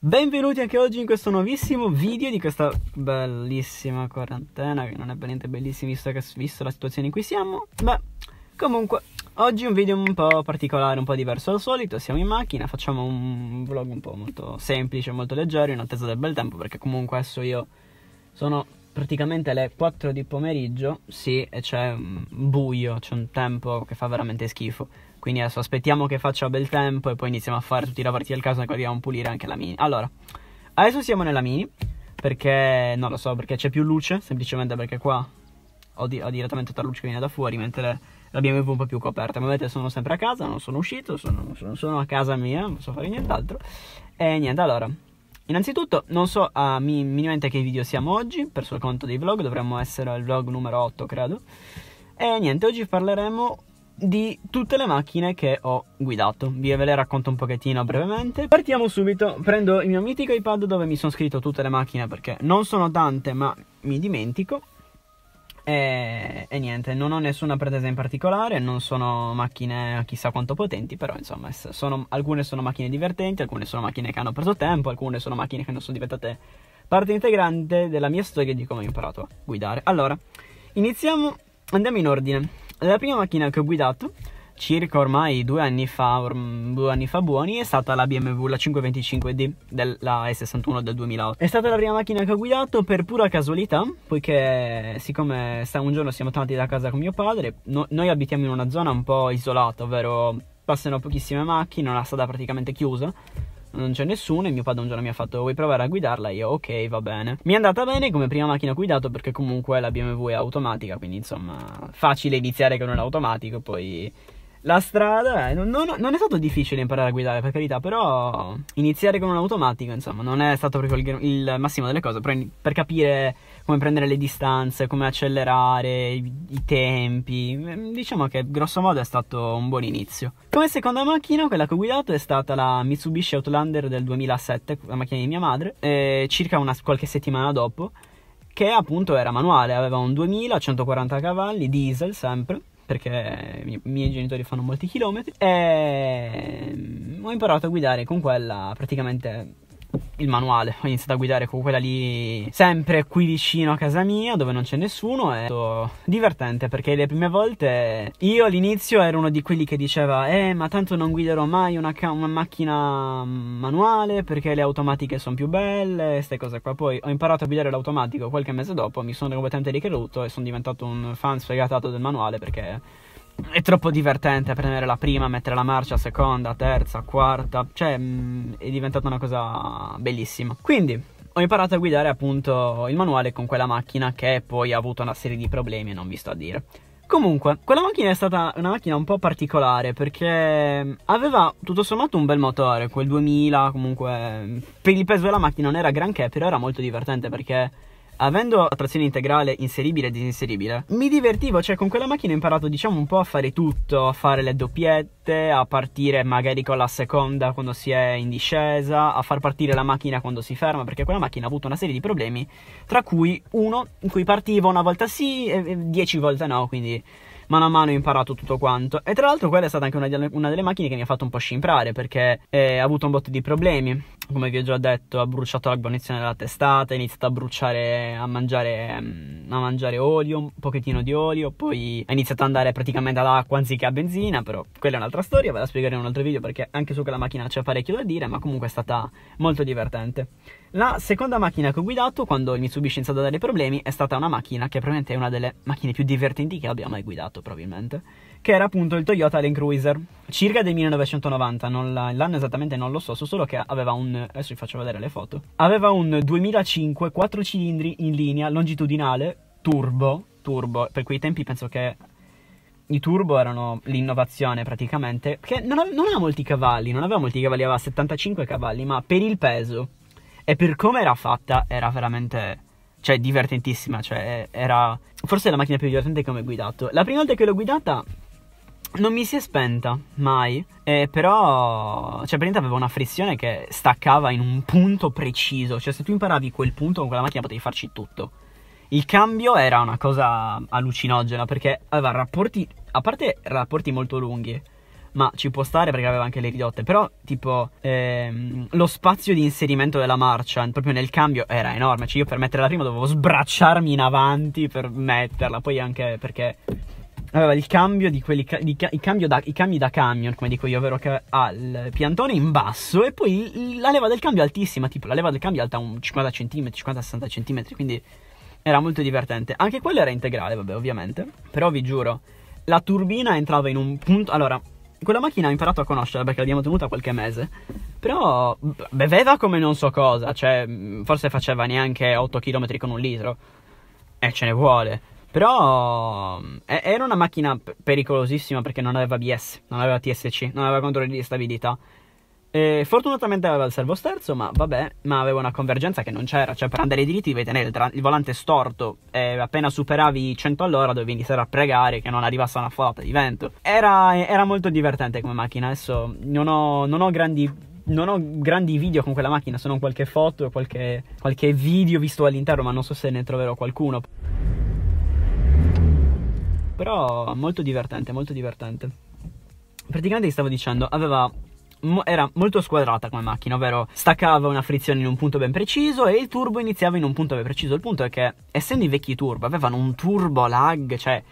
Benvenuti anche oggi in questo nuovissimo video di questa bellissima quarantena, che non è per niente bellissima visto, che, visto la situazione in cui siamo. Beh, comunque, oggi un video un po' particolare, un po' diverso dal solito, siamo in macchina, facciamo un vlog un po' molto semplice, molto leggero, in attesa del bel tempo, perché comunque adesso io sono praticamente le 4 di pomeriggio, sì, e c'è buio, c'è un tempo che fa veramente schifo. Quindi adesso aspettiamo che faccia bel tempo e poi iniziamo a fare tutti i lavorati del caso e arriviamo a pulire anche la mini. Allora, adesso siamo nella mini perché non lo so, perché c'è più luce, semplicemente perché qua ho, di ho direttamente tutta la luce che viene da fuori, mentre l'abbiamo un po' più coperta. Ma vedete, sono sempre a casa, non sono uscito, sono, sono, sono a casa mia, non so fare nient'altro. E niente, allora, Innanzitutto non so uh, mi, minimamente che video siamo oggi, per suo conto dei vlog, dovremmo essere al vlog numero 8 credo. E niente, oggi parleremo di tutte le macchine che ho guidato. Vi ve le racconto un pochettino brevemente. Partiamo subito, prendo il mio mitico iPad dove mi sono scritto tutte le macchine perché non sono tante ma mi dimentico. E, e, niente, non ho nessuna pretesa in particolare, non sono macchine chissà quanto potenti, però insomma, sono, alcune sono macchine divertenti, alcune sono macchine che hanno preso tempo, alcune sono macchine che non sono diventate parte integrante della mia storia di come ho imparato a guidare. Allora, iniziamo, andiamo in ordine. La prima macchina che ho guidato circa ormai due anni fa, due anni fa buoni, è stata la BMW, la 525D della E61 del 2008. È stata la prima macchina che ho guidato per pura casualità, poiché siccome un giorno siamo tornati da casa con mio padre, no, noi abitiamo in una zona un po' isolata, ovvero passano pochissime macchine, una strada praticamente chiusa, non c'è nessuno e mio padre un giorno mi ha fatto vuoi provare a guidarla? Io ok va bene. Mi è andata bene come prima macchina ho guidato perché comunque la BMW è automatica quindi insomma facile iniziare con un automatico poi la strada. Eh, non, non, non, è stato difficile imparare a guidare, per carità, però iniziare con un'automatica, insomma, non è stato proprio il, il massimo delle cose, però in, per capire come prendere le distanze, come accelerare, i, i, tempi, mm, diciamo che grosso modo è stato un buon inizio. Come seconda macchina, quella che ho guidato è stata la Mitsubishi Outlander del 2007, la macchina di mia madre, eh, circa una, qualche settimana dopo che appunto era manuale, aveva un 2140 cavalli, diesel sempre, perché i miei genitori fanno molti chilometri e mm, ho imparato a guidare con quella praticamente il manuale. Ho iniziato a guidare con quella lì sempre qui vicino a casa mia, dove non c'è nessuno. È stato divertente perché le prime volte io all'inizio ero uno di quelli che diceva: Eh, ma tanto non guiderò mai una, ca- una macchina mm, manuale perché le automatiche sono più belle, queste cose qua. Poi ho imparato a guidare l'automatico qualche mese dopo, mi sono completamente ricreduto e sono diventato un fan sfegatato del manuale perché è troppo divertente prendere la prima, mettere la marcia, seconda, terza, quarta, cioè mh, mm, è diventata una cosa bellissima. Quindi ho imparato a guidare appunto il manuale con quella macchina che poi ha avuto una serie di problemi, non vi sto a dire. Comunque, quella macchina è stata una macchina un po' particolare perché aveva tutto sommato un bel motore, quel 2000 comunque per il peso della macchina non era granché, però era molto divertente perché avendo la trazione integrale inseribile e disinseribile, mi divertivo, cioè con quella macchina ho imparato diciamo un po' a fare tutto, a fare le doppiette, a partire magari con la seconda quando si è in discesa, a far partire la macchina quando si ferma, perché quella macchina ha avuto una serie di problemi, tra cui uno in cui partivo una volta sì e dieci volte no, quindi mano a mano ho imparato tutto quanto. E tra l'altro quella è stata anche una, una delle macchine che mi ha fatto un po' scimprare perché eh, ha avuto un botto di problemi. Come vi ho già detto, ha bruciato la guarnizione della testata, ha iniziato a bruciare, a mangiare, mm, a mangiare olio, un pochettino di olio, poi ha iniziato ad andare praticamente ad acqua anziché a benzina, però quella è un'altra storia, ve la spiegherò in un altro video perché anche su quella macchina c'è parecchio da dire, ma comunque è stata molto divertente. La seconda macchina che ho guidato quando il Mitsubishi ha iniziato a dare problemi è stata una macchina che probabilmente è una delle macchine più divertenti che abbia mai guidato 2008 probabilmente, che era appunto il Toyota Land Cruiser, circa del 1990, la, l'anno esattamente non lo so, so solo che aveva un, adesso vi faccio vedere le foto, aveva un 2005 quattro cilindri in linea longitudinale turbo, turbo, per quei tempi penso che i turbo erano l'innovazione praticamente, che non, ave- non aveva molti cavalli, non aveva molti cavalli, aveva 75 cavalli, ma per il peso e per come era fatta era veramente cioè divertentissima, cioè era forse la macchina più divertente che ho mai guidato. La prima volta che l'ho guidata non mi si è spenta mai, eh, però cioè praticamente aveva una frizione che staccava in un punto preciso, cioè se tu imparavi quel punto con quella macchina potevi farci tutto. Il cambio era una cosa allucinogena perché aveva rapporti, a parte rapporti molto lunghi, ma ci può stare perché aveva anche le ridotte, però tipo ehm, lo spazio di inserimento della marcia proprio nel cambio era enorme, cioè io per mettere la prima dovevo sbracciarmi in avanti per metterla, poi anche perché aveva il cambio di quelli di ca- cambio da, i cambi da camion, come dico io, ovvero che ha il piantone in basso e poi la leva del cambio altissima, tipo la leva del cambio alta un 50 cm, 50-60 cm, quindi era molto divertente. Anche quello era integrale, vabbè, ovviamente, però vi giuro, la turbina entrava in un punto, allora quella macchina ho imparato a conoscerla perché l'abbiamo tenuta qualche mese. Però beveva come non so cosa, cioè mm, forse faceva neanche 8 km con un litro. E ce ne vuole. Però mm, era una macchina pericolosissima perché non aveva BS, non aveva TSC, non aveva controlli di stabilità. E fortunatamente aveva il servo sterzo, ma vabbè, ma aveva una convergenza che non c'era, cioè per andare diritti devi tenere il, tra- il, volante storto e appena superavi i 100 all'ora dovevi iniziare a pregare che non arrivasse una folata di vento. Era, era molto divertente come macchina, adesso non ho, non ho grandi non ho grandi video con quella macchina, se non qualche foto e qualche, qualche, video visto all'interno, ma non so se ne troverò qualcuno. Però molto divertente, molto divertente. Praticamente gli stavo dicendo, aveva mo era molto squadrata come macchina, ovvero staccava una frizione in un punto ben preciso e il turbo iniziava in un punto ben preciso. Il punto è che, essendo i vecchi turbo, avevano un turbo lag, cioè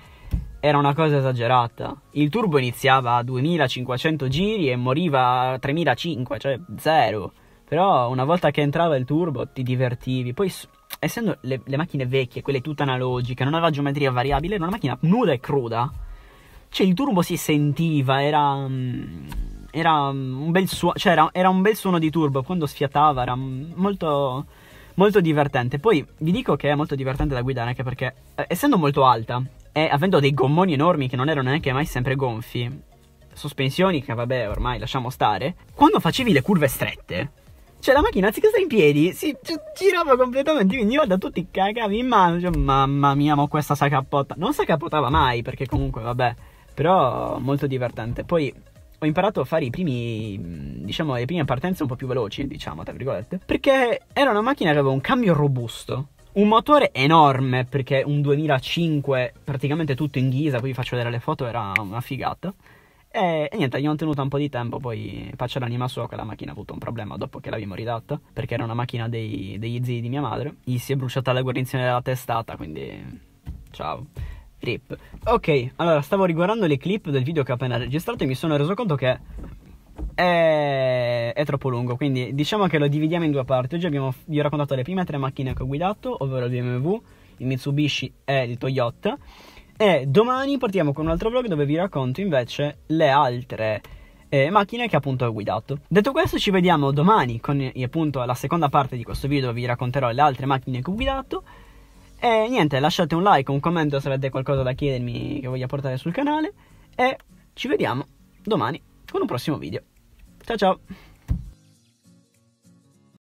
era una cosa esagerata. Il turbo iniziava a 2500 giri e moriva a 3500, cioè zero. Però una volta che entrava il turbo ti divertivi. Poi, essendo le, le macchine vecchie, quelle tutte analogiche, non aveva geometria variabile, era una macchina nuda e cruda. Cioè il turbo si sentiva, era... Mm, era mm, un bel suono, cioè era, era, un bel suono di turbo, quando sfiatava era mm, molto, molto divertente. Poi vi dico che è molto divertente da guidare anche perché, eh, essendo molto alta e avendo dei gommoni enormi che non erano neanche mai sempre gonfi, sospensioni che vabbè ormai lasciamo stare, quando facevi le curve strette, cioè la macchina anziché stare in piedi si girava completamente, quindi ogni volta tutti ti cagavi in mano, cioè, mamma mia, ma questa sacappotta, non sacappotava mai perché comunque vabbè, però molto divertente. Poi ho imparato a fare i primi, diciamo, le prime partenze un po' più veloci, diciamo, tra virgolette, perché era una macchina che aveva un cambio robusto, un motore enorme, perché un 2005 praticamente tutto in ghisa, poi vi faccio vedere le foto, era una figata. E, e niente, gli ho tenuto un po' di tempo, poi faccio l'anima sua che la macchina ha avuto un problema dopo che l'abbiamo ridatta, perché era una macchina dei, degli zii di mia madre, gli si è bruciata la guarnizione della testata, quindi ciao. Rip. Ok, allora stavo riguardando le clip del video che ho appena registrato e mi sono reso conto che è... è, troppo lungo, quindi diciamo che lo dividiamo in due parti. Oggi abbiamo, vi ho raccontato le prime tre macchine che ho guidato, ovvero il BMW, il Mitsubishi e il Toyota. E domani partiamo con un altro vlog dove vi racconto invece le altre eh, macchine che appunto ho guidato. Detto questo, ci vediamo domani con appunto la seconda parte di questo video dove vi racconterò le altre macchine che ho guidato. E niente, lasciate un like, un commento se avete qualcosa da chiedermi che voglia portare sul canale. E ci vediamo domani con un prossimo video. Ciao ciao!